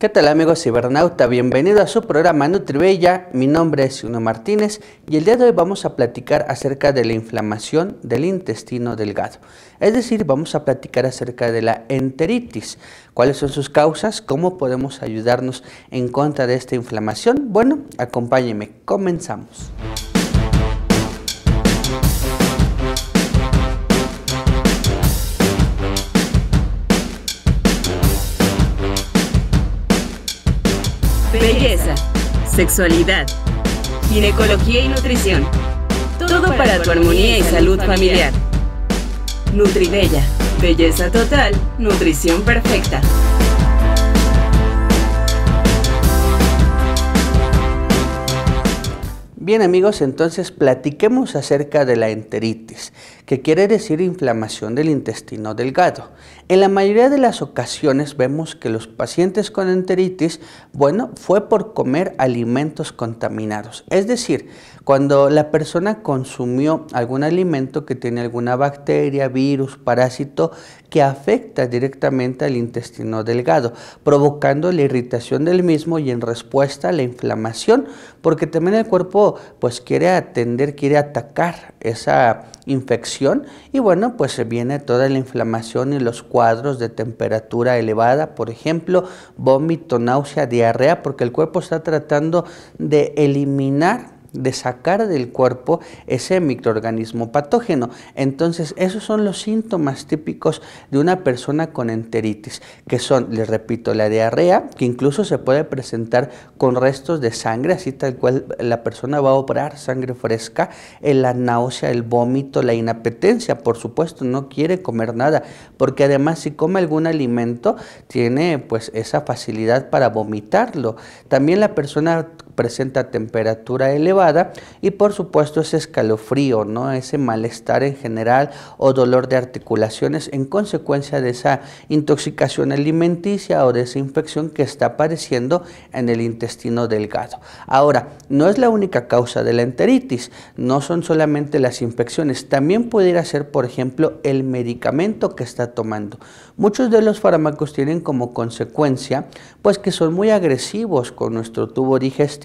¿Qué tal amigos cibernauta? Bienvenido a su programa NutriBella, mi nombre es Uno Martínez y el día de hoy vamos a platicar acerca de la inflamación del intestino delgado. Es decir, vamos a platicar acerca de la enteritis, cuáles son sus causas, cómo podemos ayudarnos en contra de esta inflamación. Bueno, acompáñeme, comenzamos. sexualidad, ginecología y nutrición. Todo para tu armonía y salud familiar. Nutribella, belleza total, nutrición perfecta. Bien amigos, entonces platiquemos acerca de la enteritis que quiere decir inflamación del intestino delgado. En la mayoría de las ocasiones vemos que los pacientes con enteritis, bueno, fue por comer alimentos contaminados. Es decir, cuando la persona consumió algún alimento que tiene alguna bacteria, virus, parásito, que afecta directamente al intestino delgado, provocando la irritación del mismo y en respuesta a la inflamación, porque también el cuerpo pues quiere atender, quiere atacar esa infección y bueno, pues se viene toda la inflamación y los cuadros de temperatura elevada, por ejemplo, vómito, náusea, diarrea, porque el cuerpo está tratando de eliminar de sacar del cuerpo ese microorganismo patógeno. Entonces, esos son los síntomas típicos de una persona con enteritis, que son, les repito, la diarrea, que incluso se puede presentar con restos de sangre, así tal cual la persona va a operar sangre fresca, eh, la náusea, el vómito, la inapetencia, por supuesto, no quiere comer nada, porque además si come algún alimento, tiene pues esa facilidad para vomitarlo. También la persona presenta temperatura elevada y por supuesto ese escalofrío, ¿no? ese malestar en general o dolor de articulaciones en consecuencia de esa intoxicación alimenticia o de esa infección que está apareciendo en el intestino delgado. Ahora, no es la única causa de la enteritis, no son solamente las infecciones, también pudiera ser por ejemplo el medicamento que está tomando. Muchos de los fármacos tienen como consecuencia pues que son muy agresivos con nuestro tubo digestivo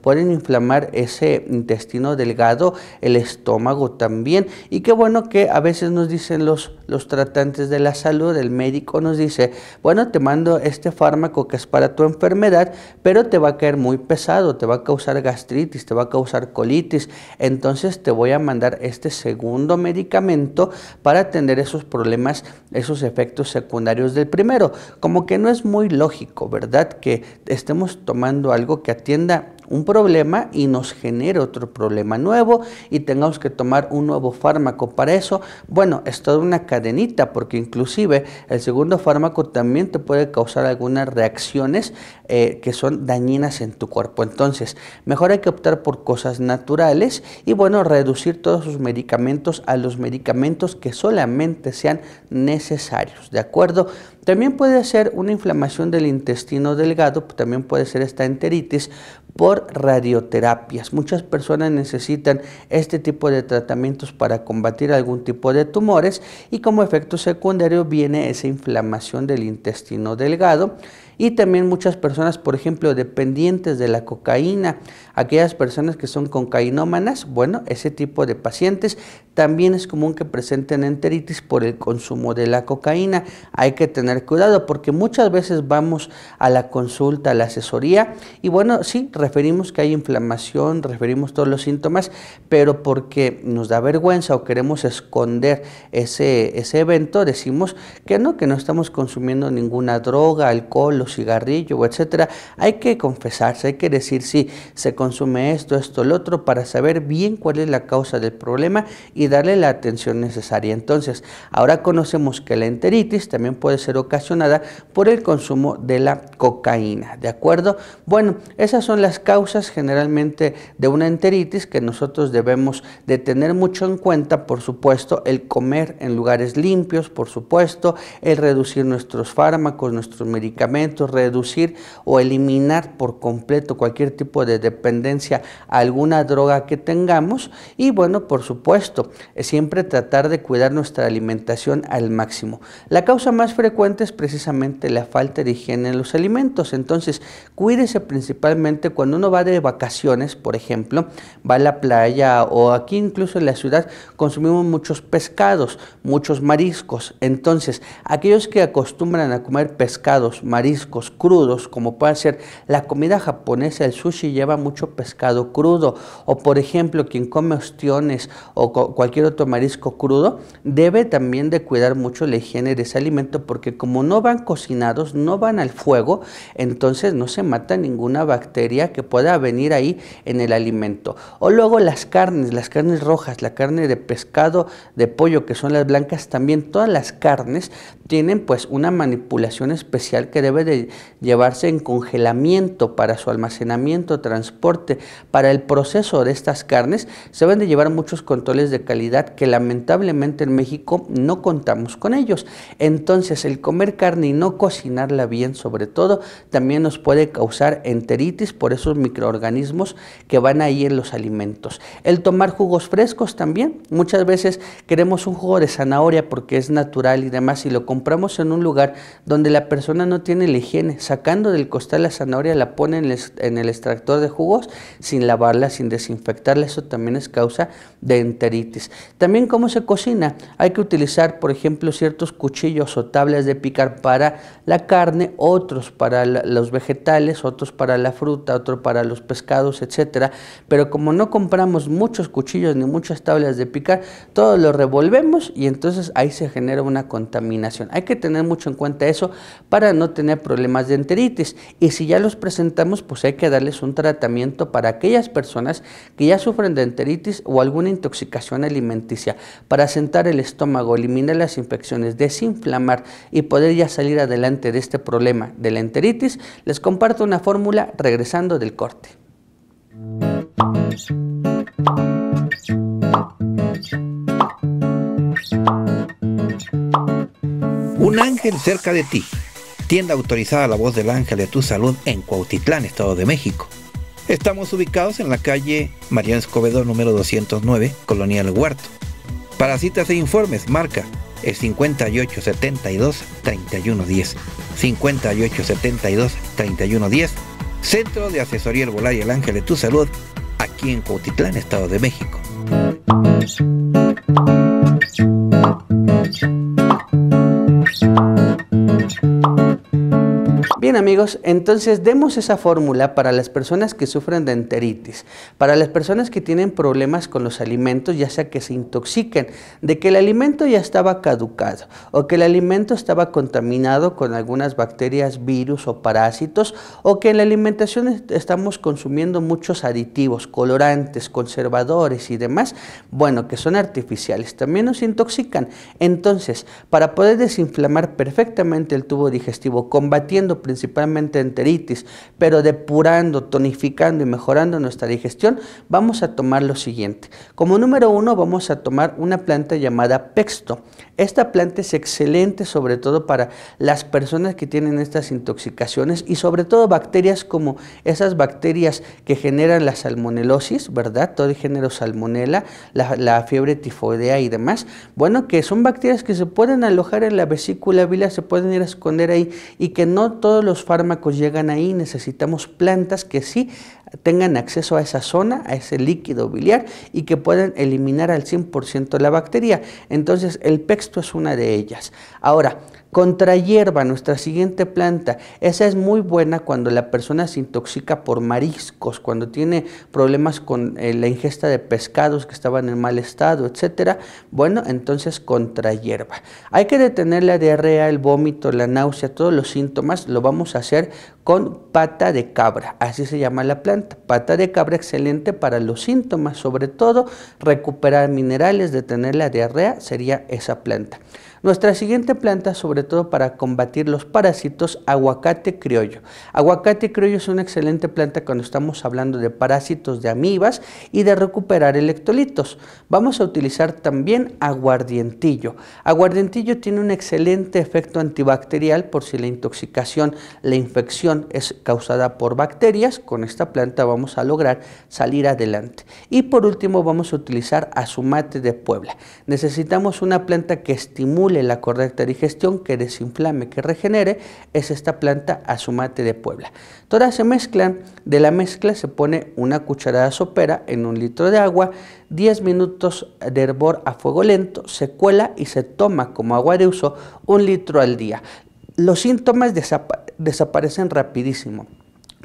pueden inflamar ese intestino delgado, el estómago también. Y qué bueno que a veces nos dicen los los tratantes de la salud, el médico nos dice, bueno, te mando este fármaco que es para tu enfermedad, pero te va a caer muy pesado, te va a causar gastritis, te va a causar colitis, entonces te voy a mandar este segundo medicamento para atender esos problemas, esos efectos secundarios del primero. Como que no es muy lógico, ¿verdad? Que estemos tomando algo que atienda un problema y nos genera otro problema nuevo y tengamos que tomar un nuevo fármaco para eso. Bueno, es toda una cadenita porque inclusive el segundo fármaco también te puede causar algunas reacciones eh, que son dañinas en tu cuerpo. Entonces, mejor hay que optar por cosas naturales y bueno, reducir todos sus medicamentos a los medicamentos que solamente sean necesarios, ¿de acuerdo? También puede ser una inflamación del intestino delgado, también puede ser esta enteritis por radioterapias. Muchas personas necesitan este tipo de tratamientos para combatir algún tipo de tumores y como efecto secundario viene esa inflamación del intestino delgado. Y también muchas personas, por ejemplo, dependientes de la cocaína, aquellas personas que son cocainómanas, bueno, ese tipo de pacientes también es común que presenten enteritis por el consumo de la cocaína. Hay que tener cuidado porque muchas veces vamos a la consulta, a la asesoría y bueno, sí, referimos que hay inflamación, referimos todos los síntomas, pero porque nos da vergüenza o queremos esconder ese, ese evento, decimos que no, que no estamos consumiendo ninguna droga, alcohol o cigarrillo, etcétera. Hay que confesarse, hay que decir si se consume esto, esto, el otro, para saber bien cuál es la causa del problema y darle la atención necesaria. Entonces, ahora conocemos que la enteritis también puede ser ocasionada por el consumo de la cocaína, ¿de acuerdo? Bueno, esas son las causas generalmente de una enteritis que nosotros debemos de tener mucho en cuenta, por supuesto, el comer en lugares limpios, por supuesto, el reducir nuestros fármacos, nuestros medicamentos, reducir o eliminar por completo cualquier tipo de dependencia a alguna droga que tengamos y bueno, por supuesto, siempre tratar de cuidar nuestra alimentación al máximo. La causa más frecuente es precisamente la falta de higiene en los alimentos. Entonces, cuídese principalmente cuando uno va de vacaciones, por ejemplo, va a la playa o aquí incluso en la ciudad consumimos muchos pescados, muchos mariscos. Entonces, aquellos que acostumbran a comer pescados, mariscos crudos, como puede ser la comida japonesa, el sushi lleva mucho pescado crudo, o por ejemplo, quien come ostiones o cualquier otro marisco crudo, debe también de cuidar mucho la higiene de ese alimento porque como no van cocinados, no van al fuego, entonces no se mata ninguna bacteria que pueda venir ahí en el alimento. O luego las carnes, las carnes rojas, la carne de pescado, de pollo, que son las blancas, también todas las carnes tienen pues una manipulación especial que debe de llevarse en congelamiento para su almacenamiento, transporte. Para el proceso de estas carnes se deben de llevar muchos controles de calidad que lamentablemente en México no contamos con ellos. Entonces el comer carne y no cocinarla bien sobre todo también nos puede causar enteritis por esos microorganismos que van ahí en los alimentos. El tomar jugos frescos también, muchas veces queremos un jugo de zanahoria porque es natural y demás y lo compramos en un lugar donde la persona no tiene la higiene, sacando del costal la zanahoria la ponen en el, en el extractor de jugos sin lavarla, sin desinfectarla, eso también es causa de enteritis. También cómo se cocina, hay que utilizar por ejemplo ciertos cuchillos o tablas de picar para la carne, otros para los vegetales, otros para la fruta, otro para los pescados, etcétera. Pero como no compramos muchos cuchillos ni muchas tablas de picar, todos los revolvemos y entonces ahí se genera una contaminación. Hay que tener mucho en cuenta eso para no tener problemas de enteritis. Y si ya los presentamos, pues hay que darles un tratamiento para aquellas personas que ya sufren de enteritis o alguna intoxicación alimenticia, para sentar el estómago, eliminar las infecciones, desinflamar y poder ya salir adelante de este problema de la enteritis, les comparto una fórmula regresando del corte. Un ángel cerca de ti. Tienda autorizada La Voz del Ángel de tu Salud en Cuautitlán, Estado de México. Estamos ubicados en la calle Mariano Escobedo número 209, Colonial El Huerto. Para citas e informes, marca es 5872-3110, 5872-3110, Centro de Asesoría Herbolaria El Ángel de Tu Salud, aquí en Cuautitlán, Estado de México. Bien amigos, entonces demos esa fórmula para las personas que sufren de enteritis, para las personas que tienen problemas con los alimentos, ya sea que se intoxiquen, de que el alimento ya estaba caducado o que el alimento estaba contaminado con algunas bacterias, virus o parásitos o que en la alimentación estamos consumiendo muchos aditivos, colorantes, conservadores y demás, bueno, que son artificiales, también nos intoxican. Entonces, para poder desinflamar perfectamente el tubo digestivo, combatiendo principalmente enteritis, pero depurando, tonificando y mejorando nuestra digestión, vamos a tomar lo siguiente. Como número uno vamos a tomar una planta llamada pexto. Esta planta es excelente sobre todo para las personas que tienen estas intoxicaciones y sobre todo bacterias como esas bacterias que generan la salmonelosis, ¿verdad? Todo el género salmonela, la, fiebre tifoidea y demás. Bueno, que son bacterias que se pueden alojar en la vesícula biliar, se pueden ir a esconder ahí y que no todos los fármacos llegan ahí, necesitamos plantas que sí tengan acceso a esa zona, a ese líquido biliar y que puedan eliminar al 100% la bacteria. Entonces el pexto es una de ellas. Ahora, contra hierba, nuestra siguiente planta. Esa es muy buena cuando la persona se intoxica por mariscos, cuando tiene problemas con eh, la ingesta de pescados que estaban en mal estado, etc. Bueno, entonces contra hierba. Hay que detener la diarrea, el vómito, la náusea, todos los síntomas. Lo vamos a hacer con pata de cabra. Así se llama la planta. Pata de cabra excelente para los síntomas, sobre todo recuperar minerales, detener la diarrea, sería esa planta. Nuestra siguiente planta, sobre todo para combatir los parásitos, aguacate criollo. Aguacate criollo es una excelente planta cuando estamos hablando de parásitos de amibas y de recuperar electrolitos. Vamos a utilizar también aguardientillo. Aguardientillo tiene un excelente efecto antibacterial por si la intoxicación, la infección es causada por bacterias. Con esta planta vamos a lograr salir adelante. Y por último vamos a utilizar azumate de Puebla. Necesitamos una planta que estimule la correcta digestión, que desinflame, que regenere, es esta planta azumate de Puebla. Todas se mezclan, de la mezcla se pone una cucharada sopera en un litro de agua, 10 minutos de hervor a fuego lento, se cuela y se toma como agua de uso un litro al día. Los síntomas desaparecen rapidísimo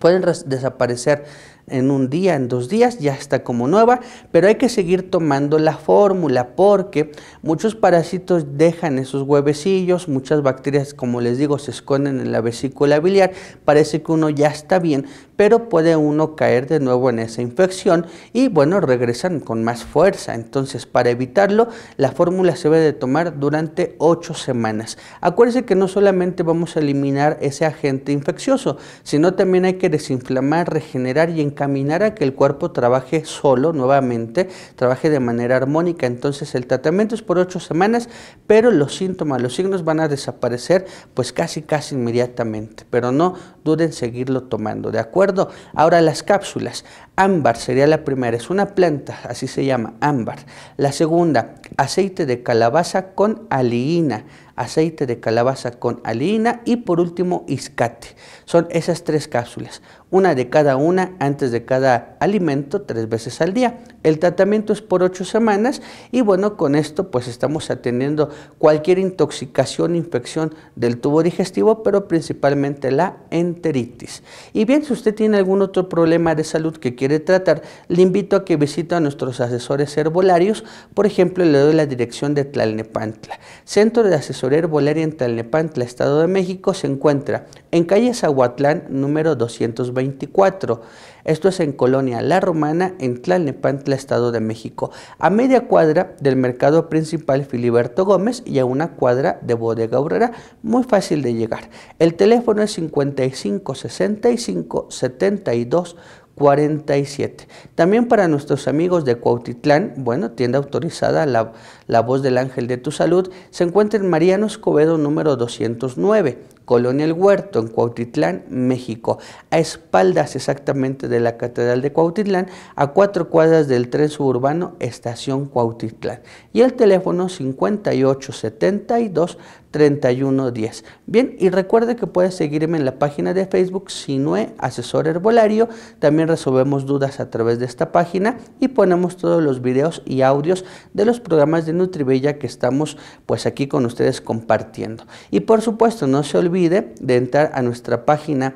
pueden desaparecer en un día, en dos días, ya está como nueva, pero hay que seguir tomando la fórmula porque muchos parásitos dejan esos huevecillos, muchas bacterias, como les digo, se esconden en la vesícula biliar, parece que uno ya está bien, pero puede uno caer de nuevo en esa infección y bueno, regresan con más fuerza. Entonces, para evitarlo, la fórmula se debe de tomar durante ocho semanas. Acuérdense que no solamente vamos a eliminar ese agente infeccioso, sino también hay que desinflamar, regenerar y encaminar a que el cuerpo trabaje solo nuevamente, trabaje de manera armónica. Entonces el tratamiento es por ocho semanas, pero los síntomas, los signos van a desaparecer pues casi casi inmediatamente, pero no duden seguirlo tomando, ¿de acuerdo? Ahora las cápsulas. Ámbar sería la primera, es una planta, así se llama, ámbar. La segunda, aceite de calabaza con aliína aceite de calabaza con aliina y por último iscate. Son esas tres cápsulas, una de cada una antes de cada alimento tres veces al día. El tratamiento es por ocho semanas y bueno, con esto pues estamos atendiendo cualquier intoxicación, infección del tubo digestivo, pero principalmente la enteritis. Y bien, si usted tiene algún otro problema de salud que quiere quiere tratar, le invito a que visite a nuestros asesores herbolarios. Por ejemplo, le doy la dirección de Tlalnepantla. Centro de Asesoría Herbolaria en Tlalnepantla, Estado de México, se encuentra en calle Zahuatlán, número 224. Esto es en Colonia La Romana, en Tlalnepantla, Estado de México, a media cuadra del mercado principal Filiberto Gómez y a una cuadra de Bodega Obrera, muy fácil de llegar. El teléfono es 55 72 47. También para nuestros amigos de Cuautitlán, bueno, tienda autorizada la, la voz del ángel de tu salud se encuentra en Mariano Escobedo número 209, Colonia El Huerto, en Cuautitlán, México, a espaldas exactamente de la Catedral de Cuautitlán, a cuatro cuadras del tren suburbano Estación Cuautitlán. Y el teléfono 5872 3110. Bien, y recuerde que puedes seguirme en la página de Facebook Sinue Asesor Herbolario. También resolvemos dudas a través de esta página y ponemos todos los videos y audios de los programas de Nutribella que estamos pues aquí con ustedes compartiendo. Y por supuesto, no se olvide de entrar a nuestra página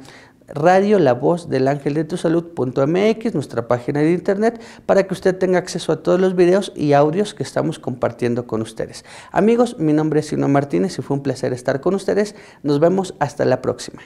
radio la voz del ángel de tu mx nuestra página de internet, para que usted tenga acceso a todos los videos y audios que estamos compartiendo con ustedes. Amigos, mi nombre es Sino Martínez y fue un placer estar con ustedes. Nos vemos hasta la próxima.